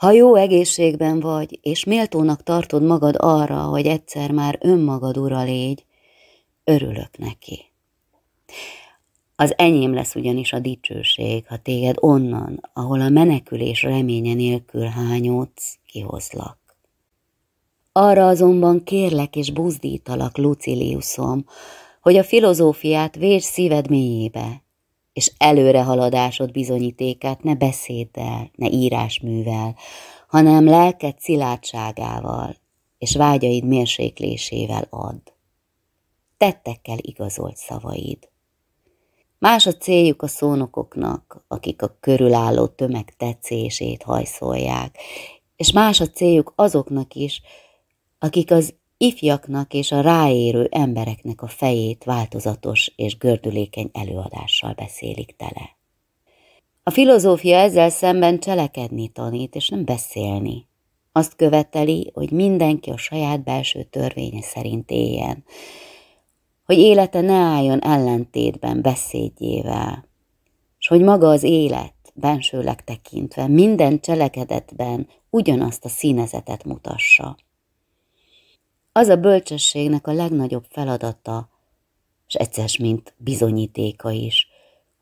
Ha jó egészségben vagy, és méltónak tartod magad arra, hogy egyszer már önmagad ura légy, örülök neki. Az enyém lesz ugyanis a dicsőség, ha téged onnan, ahol a menekülés reménye nélkül hányódsz, kihozlak. Arra azonban kérlek és buzdítalak, Luciliusom, hogy a filozófiát vérs szíved mélyébe, és előrehaladásod bizonyítékát ne beszéddel, ne írásművel, hanem lelked szilárdságával és vágyaid mérséklésével add. Tettekkel igazolt szavaid. Más a céljuk a szónokoknak, akik a körülálló tömeg tetszését hajszolják, és más a céljuk azoknak is, akik az ifjaknak és a ráérő embereknek a fejét változatos és gördülékeny előadással beszélik tele. A filozófia ezzel szemben cselekedni tanít, és nem beszélni. Azt követeli, hogy mindenki a saját belső törvénye szerint éljen, hogy élete ne álljon ellentétben beszédjével, és hogy maga az élet, bensőleg tekintve, minden cselekedetben ugyanazt a színezetet mutassa. Az a bölcsességnek a legnagyobb feladata, és egyszer mint bizonyítéka is,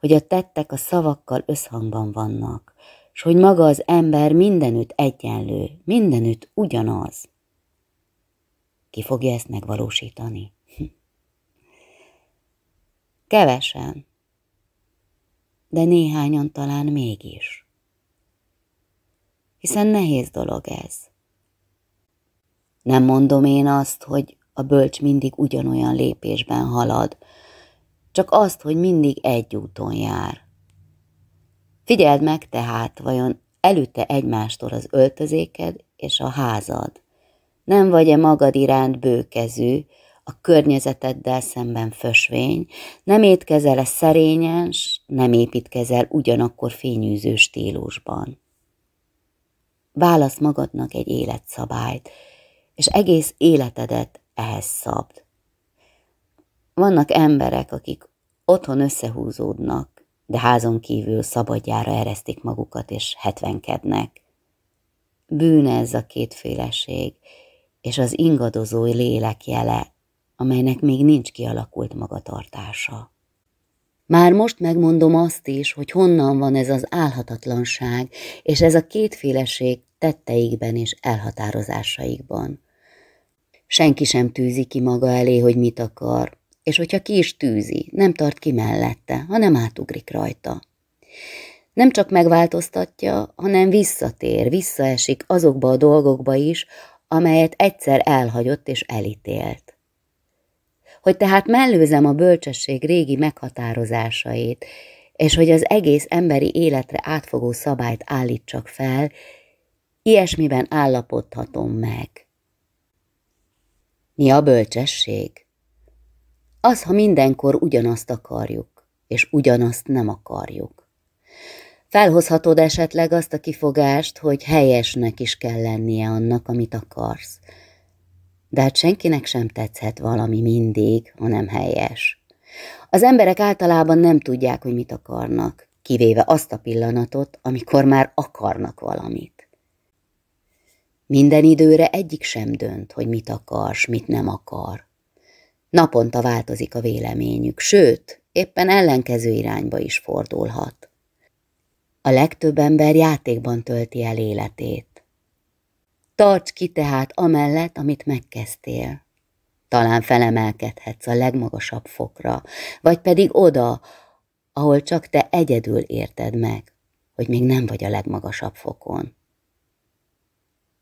hogy a tettek a szavakkal összhangban vannak, és hogy maga az ember mindenütt egyenlő, mindenütt ugyanaz. Ki fogja ezt megvalósítani? Kevesen, de néhányan talán mégis. Hiszen nehéz dolog ez. Nem mondom én azt, hogy a bölcs mindig ugyanolyan lépésben halad, csak azt, hogy mindig egy úton jár. Figyeld meg tehát, vajon előtte egymástól az öltözéked és a házad. Nem vagy-e magad iránt bőkezű, a környezeteddel szemben fösvény, nem étkezel-e szerényen, s nem építkezel ugyanakkor fényűző stílusban. Válasz magadnak egy életszabályt, és egész életedet ehhez szabd. Vannak emberek, akik otthon összehúzódnak, de házon kívül szabadjára eresztik magukat és hetvenkednek. Bűn ez a kétféleség, és az ingadozói lélek jele, amelynek még nincs kialakult magatartása. Már most megmondom azt is, hogy honnan van ez az álhatatlanság, és ez a kétféleség tetteikben és elhatározásaikban. Senki sem tűzi ki maga elé, hogy mit akar, és hogyha ki is tűzi, nem tart ki mellette, hanem átugrik rajta. Nem csak megváltoztatja, hanem visszatér, visszaesik azokba a dolgokba is, amelyet egyszer elhagyott és elítélt. Hogy tehát mellőzem a bölcsesség régi meghatározásait, és hogy az egész emberi életre átfogó szabályt állítsak fel, ilyesmiben állapodhatom meg. Mi a bölcsesség? Az, ha mindenkor ugyanazt akarjuk, és ugyanazt nem akarjuk. Felhozhatod esetleg azt a kifogást, hogy helyesnek is kell lennie annak, amit akarsz. De hát senkinek sem tetszhet valami mindig, ha nem helyes. Az emberek általában nem tudják, hogy mit akarnak, kivéve azt a pillanatot, amikor már akarnak valamit. Minden időre egyik sem dönt, hogy mit akarsz, mit nem akar. Naponta változik a véleményük, sőt, éppen ellenkező irányba is fordulhat. A legtöbb ember játékban tölti el életét. Tarts ki tehát amellett, amit megkezdtél. Talán felemelkedhetsz a legmagasabb fokra, vagy pedig oda, ahol csak te egyedül érted meg, hogy még nem vagy a legmagasabb fokon.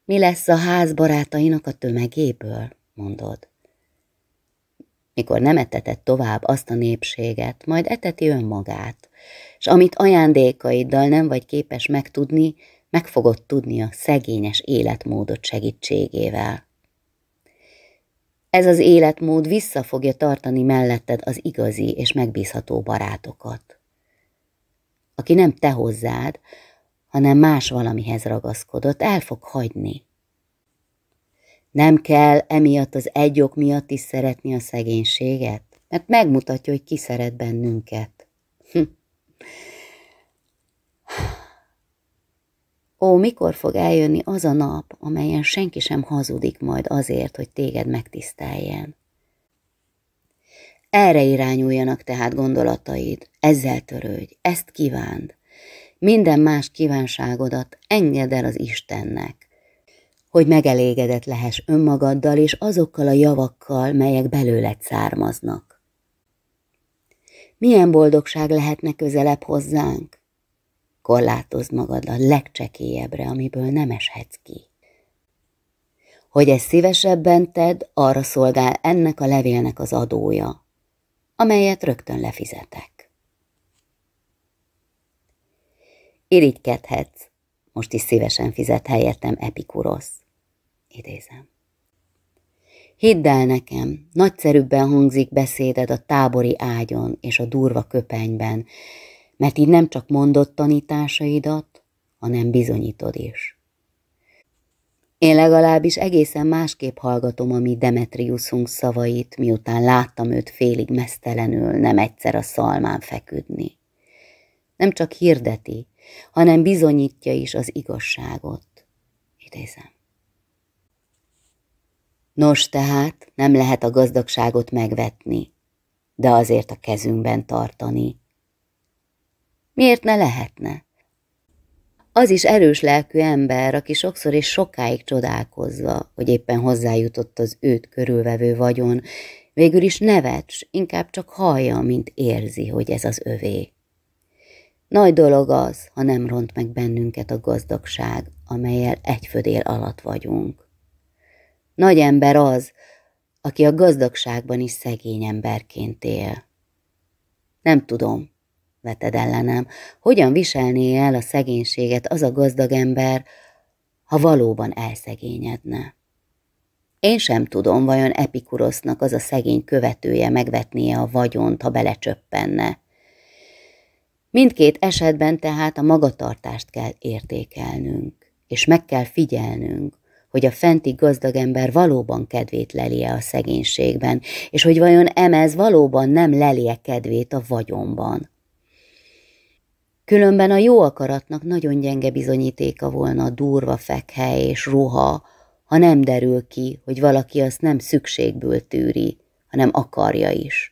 Mi lesz a ház barátainak a tömegéből, mondod. Mikor nem etetett tovább azt a népséget, majd eteti önmagát, és amit ajándékaiddal nem vagy képes megtudni, meg fogod tudni a szegényes életmódot segítségével. Ez az életmód vissza fogja tartani melletted az igazi és megbízható barátokat. Aki nem te hozzád, hanem más valamihez ragaszkodott, el fog hagyni. Nem kell emiatt az egy ok miatt is szeretni a szegénységet, mert megmutatja, hogy ki szeret bennünket. Hm. Ó, mikor fog eljönni az a nap, amelyen senki sem hazudik majd azért, hogy téged megtiszteljen? Erre irányuljanak tehát gondolataid, ezzel törődj, ezt kívánd. Minden más kívánságodat engedd el az Istennek, hogy megelégedett lehess önmagaddal és azokkal a javakkal, melyek belőled származnak. Milyen boldogság lehetne közelebb hozzánk? Korlátozd magad a legcsekélyebbre, amiből nem eshetsz ki. Hogy ezt szívesebben tedd, arra szolgál ennek a levélnek az adója, amelyet rögtön lefizetek. Irigykedhetsz. Most is szívesen fizet helyettem Epikurosz. Idézem. Hidd el nekem, nagyszerűbben hangzik beszéded a tábori ágyon és a durva köpenyben, mert így nem csak mondott tanításaidat, hanem bizonyítod is. Én legalábbis egészen másképp hallgatom a mi Demetriusunk szavait, miután láttam őt félig mesztelenül nem egyszer a szalmán feküdni. Nem csak hirdeti, hanem bizonyítja is az igazságot. Idézem. Nos tehát, nem lehet a gazdagságot megvetni, de azért a kezünkben tartani. Miért ne lehetne? Az is erős lelkű ember, aki sokszor és sokáig csodálkozva, hogy éppen hozzájutott az őt körülvevő vagyon, végül is nevets, inkább csak hallja, mint érzi, hogy ez az övé. Nagy dolog az, ha nem ront meg bennünket a gazdagság, amelyel egy födél alatt vagyunk. Nagy ember az, aki a gazdagságban is szegény emberként él. Nem tudom, veted ellenem, hogyan viselné el a szegénységet az a gazdag ember, ha valóban elszegényedne. Én sem tudom, vajon Epikurosznak az a szegény követője megvetnie a vagyont, ha belecsöppenne. Mindkét esetben tehát a magatartást kell értékelnünk, és meg kell figyelnünk, hogy a fenti gazdag ember valóban kedvét lelie a szegénységben, és hogy vajon emez valóban nem lelie kedvét a vagyonban. Különben a jó akaratnak nagyon gyenge bizonyítéka volna a durva fekhely és ruha, ha nem derül ki, hogy valaki azt nem szükségből tűri, hanem akarja is.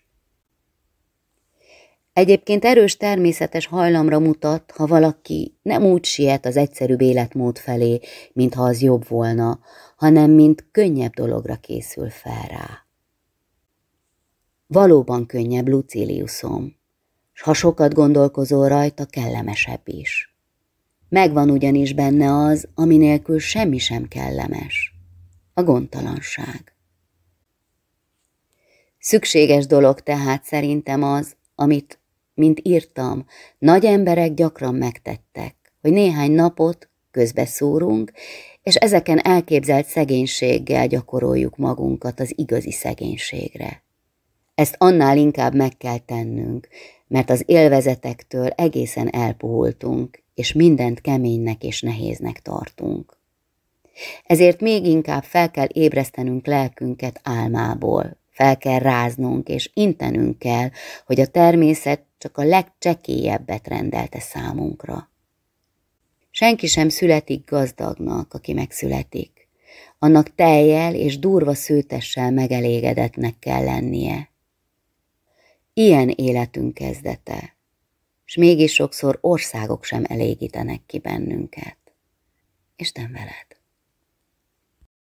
Egyébként erős természetes hajlamra mutat, ha valaki nem úgy siet az egyszerűbb életmód felé, mintha az jobb volna, hanem mint könnyebb dologra készül fel rá. Valóban könnyebb Luciliusom, s ha sokat gondolkozol rajta, kellemesebb is. Megvan ugyanis benne az, ami nélkül semmi sem kellemes. A gondtalanság. Szükséges dolog tehát szerintem az, amit mint írtam, nagy emberek gyakran megtettek, hogy néhány napot közbeszúrunk, és ezeken elképzelt szegénységgel gyakoroljuk magunkat az igazi szegénységre. Ezt annál inkább meg kell tennünk, mert az élvezetektől egészen elpuhultunk, és mindent keménynek és nehéznek tartunk. Ezért még inkább fel kell ébresztenünk lelkünket álmából, fel kell ráznunk, és intenünk kell, hogy a természet csak a legcsekélyebbet rendelte számunkra. Senki sem születik gazdagnak, aki megszületik. Annak teljel és durva szőtessel megelégedetnek kell lennie. Ilyen életünk kezdete, s mégis sokszor országok sem elégítenek ki bennünket. Isten veled!